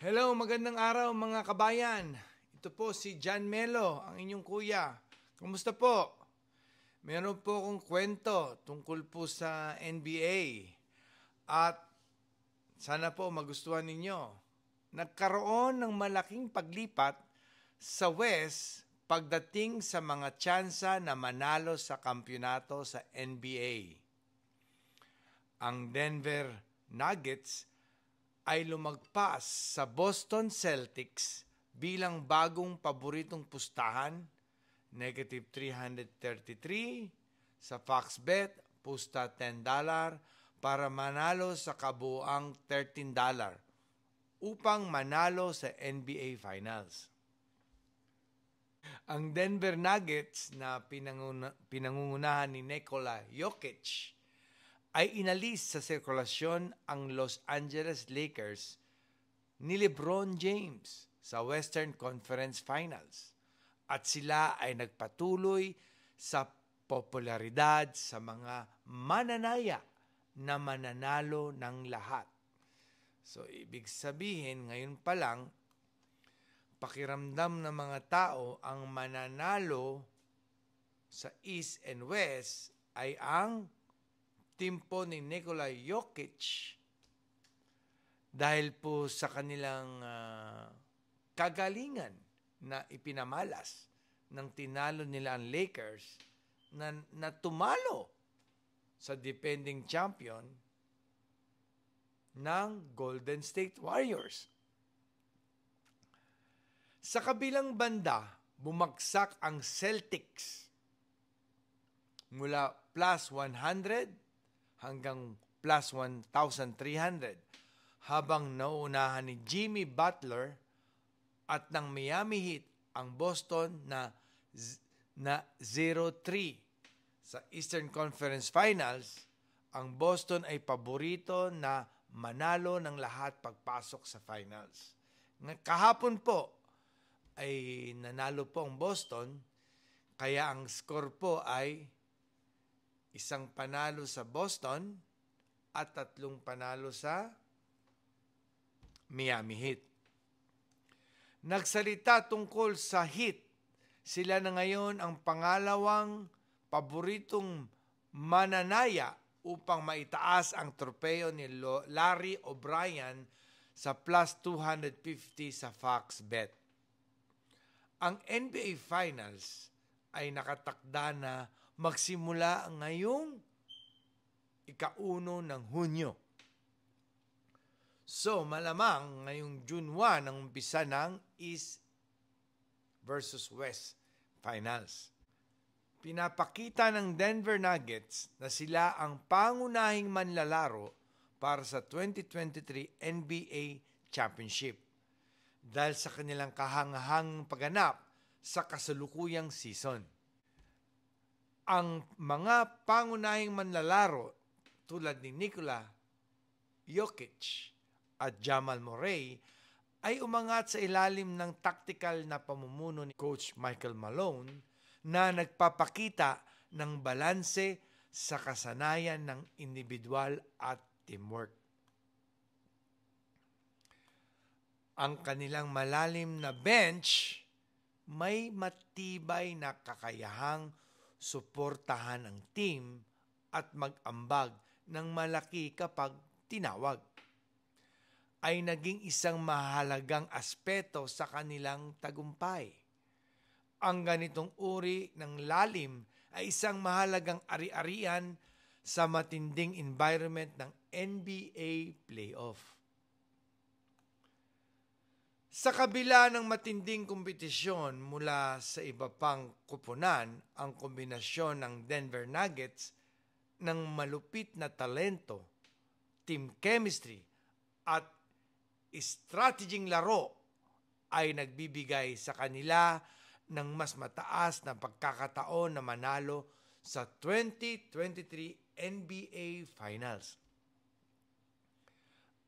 Hello, magandang araw mga kabayan. Ito po si John Melo, ang inyong kuya. Kumusta po? Meron po akong kwento tungkol po sa NBA. At sana po magustuhan ninyo. Nagkaroon ng malaking paglipat sa West pagdating sa mga tsansa na manalo sa kampyonato sa NBA. Ang Denver Nuggets – ay lumagpas sa Boston Celtics bilang bagong paboritong pustahan, negative 333 sa Foxbet, pusta $10 para manalo sa kabuang $13 upang manalo sa NBA Finals. Ang Denver Nuggets na pinangungunahan ni Nikola Jokic ay inalis sa sirkulasyon ang Los Angeles Lakers ni LeBron James sa Western Conference Finals at sila ay nagpatuloy sa popularidad sa mga mananaya na mananalo ng lahat. So, ibig sabihin, ngayon pa lang, pakiramdam ng mga tao ang mananalo sa East and West ay ang team ni Nikola Jokic dahil po sa kanilang uh, kagalingan na ipinamalas ng tinalo nila ang Lakers na, na tumalo sa defending champion ng Golden State Warriors. Sa kabilang banda, bumagsak ang Celtics mula plus 100 hanggang plus 1,300 habang naunahan ni Jimmy Butler at ng Miami Heat ang Boston na na 0-3 sa Eastern Conference Finals, ang Boston ay paborito na manalo ng lahat pagpasok sa finals. Kahapon po ay nanalo po ang Boston, kaya ang score po ay isang panalo sa Boston at tatlong panalo sa Miami Heat. Nagsalita tungkol sa Heat. Sila na ngayon ang pangalawang paboritong mananaya upang maitaas ang tropeo ni Larry O'Brien sa plus 250 sa Fox Bet. Ang NBA Finals ay nakatakda na magsimula ngayong ikauno ng Hunyo. So, malamang ngayong June 1 ang umpisa ng East versus West Finals. Pinapakita ng Denver Nuggets na sila ang pangunahing manlalaro para sa 2023 NBA Championship dahil sa kanilang kahanghang pagganap sa kasalukuyang season ang mga pangunahing manlalaro tulad ni Nikola Jokic at Jamal Murray ay umangat sa ilalim ng tactical na pamumuno ni Coach Michael Malone na nagpapakita ng balanse sa kasanayan ng individual at teamwork. Ang kanilang malalim na bench may matibay na kakayahang suportahan ang team at mag-ambag ng malaki kapag tinawag ay naging isang mahalagang aspeto sa kanilang tagumpay. Ang ganitong uri ng lalim ay isang mahalagang ari-arian sa matinding environment ng NBA playoff. Sa kabila ng matinding kompetisyon mula sa iba pang kupunan, ang kombinasyon ng Denver Nuggets ng malupit na talento, team chemistry at strateging laro ay nagbibigay sa kanila ng mas mataas na pagkakataon na manalo sa 2023 NBA Finals.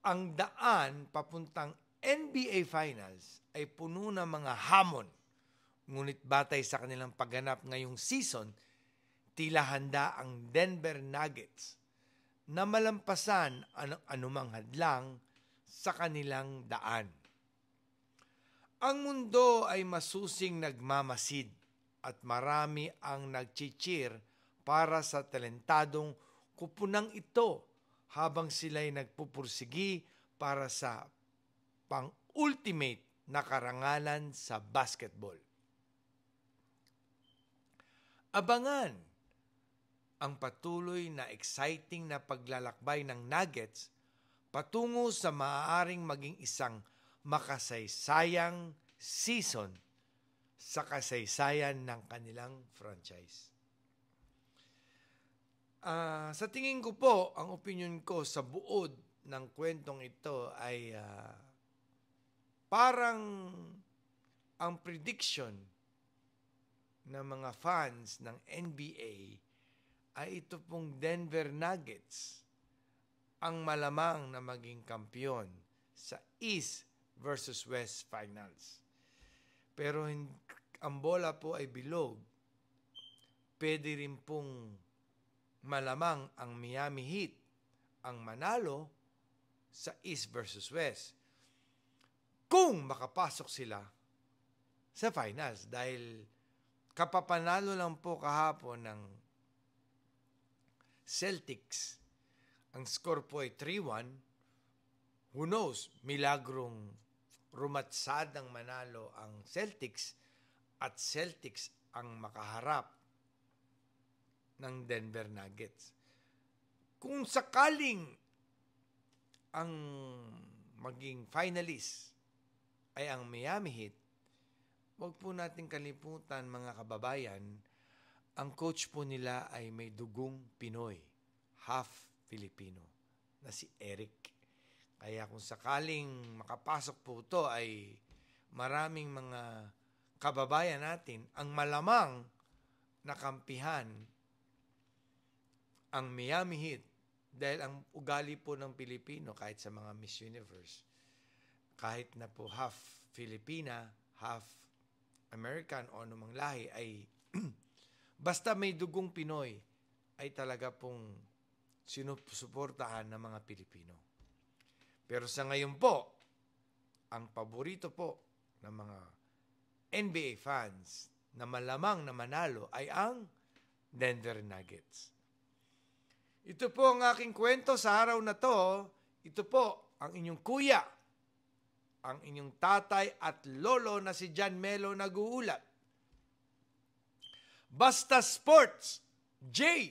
Ang daan papuntang NBA Finals ay puno ng mga hamon. Ngunit batay sa kanilang pagganap ngayong season, tila handa ang Denver Nuggets na malampasan ang anumang hadlang sa kanilang daan. Ang mundo ay masusing nagmamasid at marami ang nagchichir para sa talentadong kupunang ito habang sila'y nagpupursigi para sa pang-ultimate na karangalan sa basketball. Abangan ang patuloy na exciting na paglalakbay ng Nuggets patungo sa maaaring maging isang makasaysayang season sa kasaysayan ng kanilang franchise. Uh, sa tingin ko po, ang opinion ko sa buod ng kwentong ito ay uh, parang ang prediction ng mga fans ng NBA ay ito pong Denver Nuggets ang malamang na maging kampiyon sa East versus West Finals. Pero ang bola po ay bilog. Pwede rin pong malamang ang Miami Heat ang manalo sa East versus West kung makapasok sila sa finals dahil kapapanalo lang po kahapon ng Celtics. Ang score po ay 3-1. Who knows, milagrong rumatsad ng manalo ang Celtics at Celtics ang makaharap ng Denver Nuggets. Kung sakaling ang maging finalist ay ang Miami Heat, huwag po natin kalimutan mga kababayan, ang coach po nila ay may dugong Pinoy, half Filipino, na si Eric. Kaya kung sakaling makapasok po to ay maraming mga kababayan natin ang malamang nakampihan ang Miami Heat dahil ang ugali po ng Pilipino kahit sa mga Miss Universe kahit na po half Filipina, half American o anumang lahi ay basta may dugong Pinoy ay talaga pong sinusuportahan ng mga Pilipino. Pero sa ngayon po, ang paborito po ng mga NBA fans na malamang na manalo ay ang Denver Nuggets. Ito po ang aking kwento sa araw na to. Ito po ang inyong kuya, ang inyong tatay at lolo na si John Melo nag-uulat. Basta Sports, J.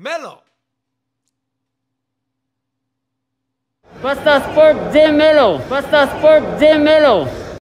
Melo. Basta Sports, J. Melo. Basta Sport J. Melo.